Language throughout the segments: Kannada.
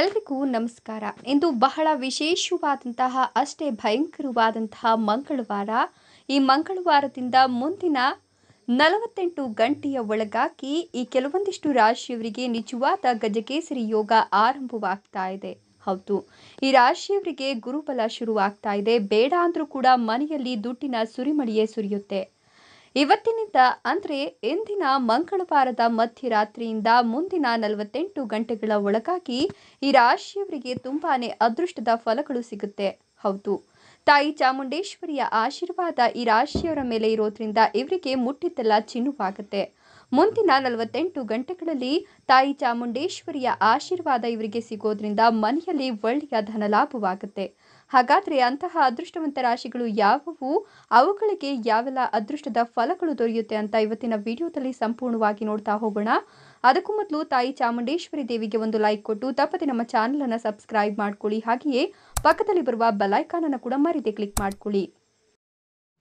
ಎಲ್ರಿಗೂ ನಮಸ್ಕಾರ ಇಂದು ಬಹಳ ವಿಶೇಷವಾದಂತಹ ಅಷ್ಟೇ ಭಯಂಕರವಾದಂತಹ ಮಂಗಳವಾರ ಈ ಮಂಗಳವಾರದಿಂದ ಮುಂದಿನ ನಲವತ್ತೆಂಟು ಗಂಟೆಯ ಒಳಗಾಗಿ ಈ ಕೆಲವೊಂದಿಷ್ಟು ರಾಶಿಯವರಿಗೆ ನಿಜವಾದ ಗಜಕೇಸರಿ ಯೋಗ ಆರಂಭವಾಗ್ತಾ ಇದೆ ಹೌದು ಈ ರಾಶಿಯವರಿಗೆ ಗುರುಬಲ ಶುರುವಾಗ್ತಾ ಇದೆ ಬೇಡ ಅಂದರೂ ಕೂಡ ಮನೆಯಲ್ಲಿ ದುಡ್ಡಿನ ಸುರಿಮಳಿಯೇ ಸುರಿಯುತ್ತೆ ಇವತ್ತಿನಿಂದ ಅಂದರೆ ಇಂದಿನ ಮಂಗಳವಾರದ ಮಧ್ಯರಾತ್ರಿಯಿಂದ ಮುಂದಿನ ನಲವತ್ತೆಂಟು ಗಂಟೆಗಳ ಒಳಗಾಗಿ ಈ ರಾಶಿಯವರಿಗೆ ತುಂಬಾ ಅದೃಷ್ಟದ ಫಲಗಳು ಸಿಗುತ್ತೆ ಹೌದು ತಾಯಿ ಚಾಮುಂಡೇಶ್ವರಿಯ ಆಶೀರ್ವಾದ ಈ ರಾಶಿಯವರ ಮೇಲೆ ಇರೋದ್ರಿಂದ ಇವರಿಗೆ ಮುಟ್ಟಿದ್ದೆಲ್ಲ ಚಿನ್ನವಾಗುತ್ತೆ ಮುಂದಿನ ನಲವತ್ತೆಂಟು ಗಂಟೆಗಳಲ್ಲಿ ತಾಯಿ ಚಾಮುಂಡೇಶ್ವರಿಯ ಆಶೀರ್ವಾದ ಇವರಿಗೆ ಸಿಗೋದ್ರಿಂದ ಮನೆಯಲ್ಲಿ ಒಳ್ಳೆಯ ಧನ ಲಾಭವಾಗುತ್ತೆ ಹಾಗಾದರೆ ಅಂತಹ ಅದೃಷ್ಟವಂತ ರಾಶಿಗಳು ಯಾವುವು ಅವುಗಳಿಗೆ ಯಾವೆಲ್ಲ ಅದೃಷ್ಟದ ಫಲಗಳು ದೊರೆಯುತ್ತೆ ಅಂತ ಇವತ್ತಿನ ವಿಡಿಯೋದಲ್ಲಿ ಸಂಪೂರ್ಣವಾಗಿ ನೋಡ್ತಾ ಹೋಗೋಣ ಅದಕ್ಕೂ ಮೊದಲು ತಾಯಿ ಚಾಮುಂಡೇಶ್ವರಿ ದೇವಿಗೆ ಒಂದು ಲೈಕ್ ಕೊಟ್ಟು ತಪ್ಪದೆ ನಮ್ಮ ಚಾನಲನ್ನು ಸಬ್ಸ್ಕ್ರೈಬ್ ಮಾಡ್ಕೊಳ್ಳಿ ಹಾಗೆಯೇ ಪಕ್ಕದಲ್ಲಿ ಬರುವ ಬೆಲೈಕಾನನ್ನು ಕೂಡ ಮರೀದೆ ಕ್ಲಿಕ್ ಮಾಡ್ಕೊಳ್ಳಿ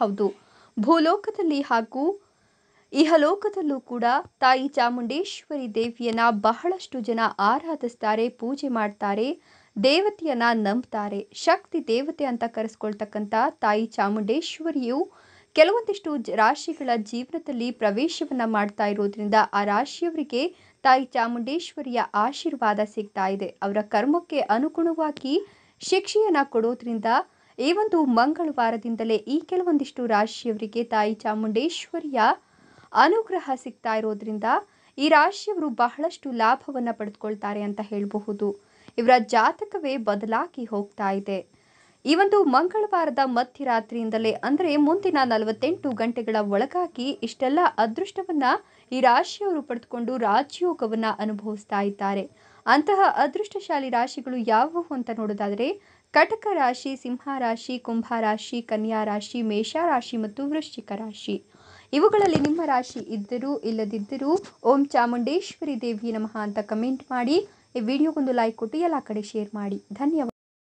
ಹೌದು ಭೂಲೋಕದಲ್ಲಿ ಹಾಗೂ ಇಹಲೋಕದಲ್ಲೂ ಕೂಡ ತಾಯಿ ಚಾಮುಂಡೇಶ್ವರಿ ದೇವಿಯನ್ನ ಬಹಳಷ್ಟು ಜನ ಆರಾಧಿಸ್ತಾರೆ ಪೂಜೆ ಮಾಡ್ತಾರೆ ದೇವತೆಯನ್ನ ನಂಬ್ತಾರೆ ಶಕ್ತಿ ದೇವತೆ ಅಂತ ಕರೆಸ್ಕೊಳ್ತಕ್ಕಂಥ ತಾಯಿ ಚಾಮುಂಡೇಶ್ವರಿಯು ಕೆಲವೊಂದಿಷ್ಟು ರಾಶಿಗಳ ಜೀವನದಲ್ಲಿ ಪ್ರವೇಶವನ್ನ ಮಾಡ್ತಾ ಇರೋದ್ರಿಂದ ಆ ರಾಶಿಯವರಿಗೆ ತಾಯಿ ಚಾಮುಂಡೇಶ್ವರಿಯ ಆಶೀರ್ವಾದ ಸಿಗ್ತಾ ಇದೆ ಅವರ ಕರ್ಮಕ್ಕೆ ಅನುಗುಣವಾಗಿ ಶಿಕ್ಷೆಯನ್ನ ಕೊಡೋದ್ರಿಂದ ಈ ಒಂದು ಮಂಗಳವಾರದಿಂದಲೇ ಈ ಕೆಲವೊಂದಿಷ್ಟು ರಾಶಿಯವರಿಗೆ ತಾಯಿ ಚಾಮುಂಡೇಶ್ವರಿಯ ಅನುಗ್ರಹ ಸಿಗ್ತಾ ಇರೋದ್ರಿಂದ ಈ ರಾಶಿಯವರು ಬಹಳಷ್ಟು ಲಾಭವನ್ನು ಪಡೆದುಕೊಳ್ತಾರೆ ಅಂತ ಹೇಳಬಹುದು ಇವರ ಜಾತಕವೇ ಬದಲಾಗಿ ಹೋಗ್ತಾ ಇದೆ ಈ ಒಂದು ಮಂಗಳವಾರದ ಮಧ್ಯರಾತ್ರಿಯಿಂದಲೇ ಅಂದರೆ ಮುಂದಿನ ನಲವತ್ತೆಂಟು ಗಂಟೆಗಳ ಒಳಗಾಗಿ ಇಷ್ಟೆಲ್ಲ ಅದೃಷ್ಟವನ್ನ ಈ ರಾಶಿಯವರು ಪಡೆದುಕೊಂಡು ರಾಜಯೋಗವನ್ನು ಅನುಭವಿಸ್ತಾ ಇದ್ದಾರೆ ಅಂತಹ ಅದೃಷ್ಟಶಾಲಿ ರಾಶಿಗಳು ಯಾವುವು ಅಂತ ನೋಡೋದಾದರೆ ಕಟಕ ರಾಶಿ ಸಿಂಹ ರಾಶಿ ಕುಂಭ ರಾಶಿ ಕನ್ಯಾ ರಾಶಿ ಮೇಷ ರಾಶಿ ಮತ್ತು ವೃಶ್ಚಿಕ ರಾಶಿ ಇವುಗಳಲ್ಲಿ ನಿಮ್ಮ ರಾಶಿ ಇದ್ದರೂ ಇಲ್ಲದಿದ್ದರೂ ಓಂ ಚಾಮುಂಡೇಶ್ವರಿ ದೇವಿ ನಮಃ ಅಂತ ಕಮೆಂಟ್ ಮಾಡಿ ಈ ವಿಡಿಯೋಗೊಂದು ಲೈಕ್ ಕೊಟ್ಟು ಎಲ್ಲ ಕಡೆ ಶೇರ್ ಮಾಡಿ ಧನ್ಯವಾದ